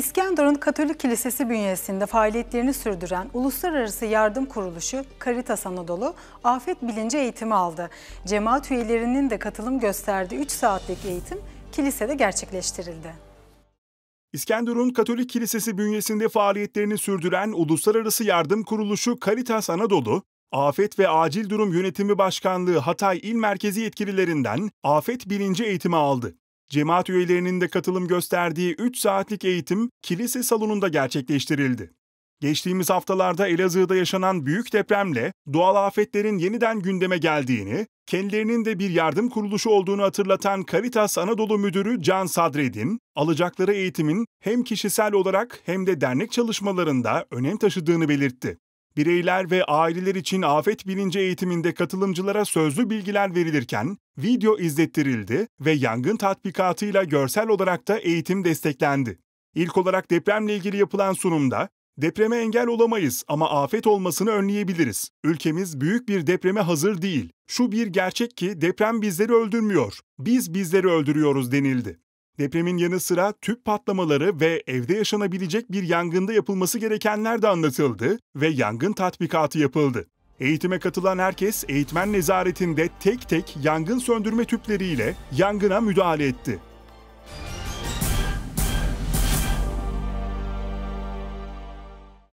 İskenderun Katolik Kilisesi bünyesinde faaliyetlerini sürdüren Uluslararası Yardım Kuruluşu Caritas Anadolu afet bilinci eğitimi aldı. Cemaat üyelerinin de katılım gösterdiği 3 saatlik eğitim kilisede gerçekleştirildi. İskenderun Katolik Kilisesi bünyesinde faaliyetlerini sürdüren Uluslararası Yardım Kuruluşu Caritas Anadolu, Afet ve Acil Durum Yönetimi Başkanlığı Hatay İl Merkezi yetkililerinden afet bilinci eğitimi aldı cemaat üyelerinin de katılım gösterdiği 3 saatlik eğitim kilise salonunda gerçekleştirildi. Geçtiğimiz haftalarda Elazığ'da yaşanan büyük depremle doğal afetlerin yeniden gündeme geldiğini, kendilerinin de bir yardım kuruluşu olduğunu hatırlatan Caritas Anadolu Müdürü Can Sadredin, alacakları eğitimin hem kişisel olarak hem de dernek çalışmalarında önem taşıdığını belirtti. Bireyler ve aileler için afet bilinci eğitiminde katılımcılara sözlü bilgiler verilirken, video izlettirildi ve yangın tatbikatıyla görsel olarak da eğitim desteklendi. İlk olarak depremle ilgili yapılan sunumda Depreme engel olamayız ama afet olmasını önleyebiliriz. Ülkemiz büyük bir depreme hazır değil. Şu bir gerçek ki deprem bizleri öldürmüyor. Biz bizleri öldürüyoruz denildi. Depremin yanı sıra tüp patlamaları ve evde yaşanabilecek bir yangında yapılması gerekenler de anlatıldı ve yangın tatbikatı yapıldı. Eğitime katılan herkes eğitmen nezaretinde tek tek yangın söndürme tüpleriyle yangına müdahale etti.